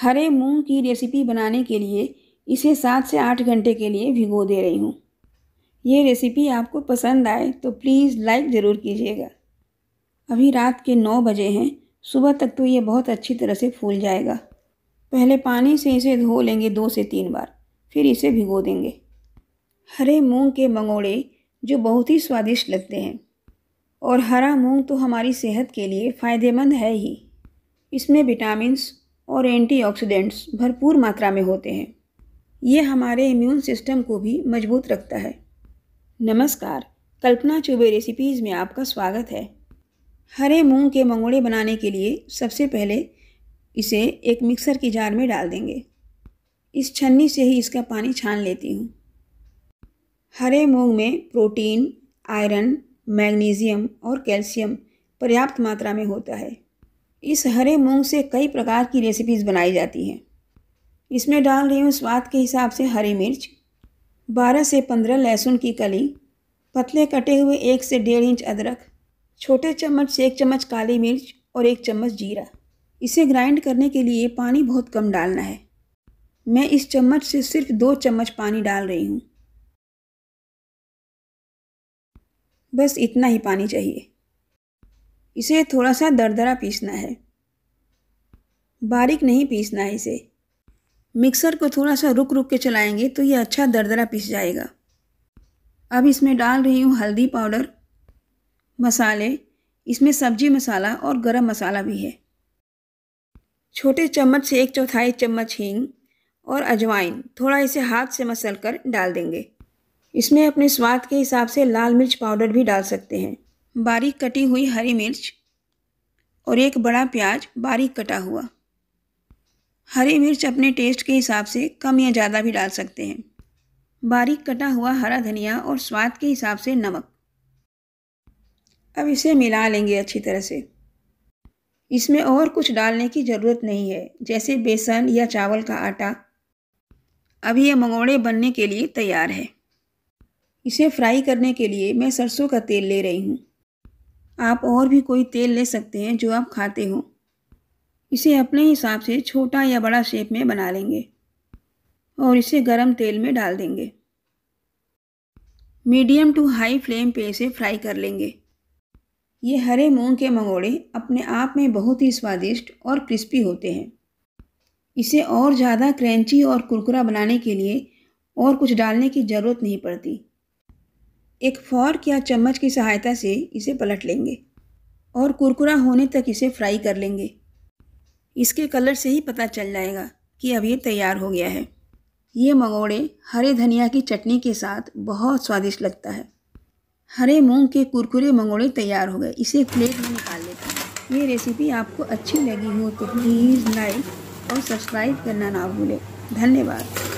हरे मूंग की रेसिपी बनाने के लिए इसे सात से आठ घंटे के लिए भिगो दे रही हूँ ये रेसिपी आपको पसंद आए तो प्लीज़ लाइक ज़रूर कीजिएगा अभी रात के नौ बजे हैं सुबह तक तो ये बहुत अच्छी तरह से फूल जाएगा पहले पानी से इसे धो लेंगे दो से तीन बार फिर इसे भिगो देंगे हरे मूंग के मंगोड़े जो बहुत ही स्वादिष्ट लगते हैं और हरा मूंग तो हमारी सेहत के लिए फ़ायदेमंद है ही इसमें विटामिनस और एंटीऑक्सीडेंट्स भरपूर मात्रा में होते हैं ये हमारे इम्यून सिस्टम को भी मजबूत रखता है नमस्कार कल्पना चुबे रेसिपीज़ में आपका स्वागत है हरे मूंग के मंगोड़े बनाने के लिए सबसे पहले इसे एक मिक्सर की जार में डाल देंगे इस छन्नी से ही इसका पानी छान लेती हूँ हरे मूंग में प्रोटीन आयरन मैग्नीशियम और कैल्शियम पर्याप्त मात्रा में होता है इस हरे मूंग से कई प्रकार की रेसिपीज़ बनाई जाती हैं इसमें डाल रही हूँ स्वाद के हिसाब से हरी मिर्च 12 से 15 लहसुन की कली पतले कटे हुए एक से डेढ़ इंच अदरक छोटे चम्मच से एक चम्मच काली मिर्च और एक चम्मच जीरा इसे ग्राइंड करने के लिए पानी बहुत कम डालना है मैं इस चम्मच से सिर्फ दो चम्मच पानी डाल रही हूँ बस इतना ही पानी चाहिए इसे थोड़ा सा दरदरा पीसना है बारीक नहीं पीसना है इसे मिक्सर को थोड़ा सा रुक रुक के चलाएंगे तो ये अच्छा दरदरा पीस जाएगा अब इसमें डाल रही हूँ हल्दी पाउडर मसाले इसमें सब्जी मसाला और गरम मसाला भी है छोटे चम्मच से एक चौथाई चम्मच हींग और अजवाइन थोड़ा इसे हाथ से मसल कर डाल देंगे इसमें अपने स्वाद के हिसाब से लाल मिर्च पाउडर भी डाल सकते हैं बारीक कटी हुई हरी मिर्च और एक बड़ा प्याज बारीक कटा हुआ हरी मिर्च अपने टेस्ट के हिसाब से कम या ज़्यादा भी डाल सकते हैं बारीक कटा हुआ हरा धनिया और स्वाद के हिसाब से नमक अब इसे मिला लेंगे अच्छी तरह से इसमें और कुछ डालने की ज़रूरत नहीं है जैसे बेसन या चावल का आटा अभी ये मंगोड़े बनने के लिए तैयार है इसे फ्राई करने के लिए मैं सरसों का तेल ले रही हूँ आप और भी कोई तेल ले सकते हैं जो आप खाते हो इसे अपने हिसाब से छोटा या बड़ा शेप में बना लेंगे और इसे गरम तेल में डाल देंगे मीडियम टू हाई फ्लेम पे इसे फ्राई कर लेंगे ये हरे मूंग के मंगोड़े अपने आप में बहुत ही स्वादिष्ट और क्रिस्पी होते हैं इसे और ज़्यादा क्रंची और कुरकुरा बनाने के लिए और कुछ डालने की ज़रूरत नहीं पड़ती एक फॉर्क या चम्मच की सहायता से इसे पलट लेंगे और कुरकुरा होने तक इसे फ्राई कर लेंगे इसके कलर से ही पता चल जाएगा कि अब ये तैयार हो गया है ये मंगोड़े हरे धनिया की चटनी के साथ बहुत स्वादिष्ट लगता है हरे मूंग के कुरकुरे मंगोड़े तैयार हो गए इसे प्लेट में निकाल लेते हैं ये रेसिपी आपको अच्छी लगी हो तो प्लीज़ लाइक और सब्सक्राइब करना ना भूलें धन्यवाद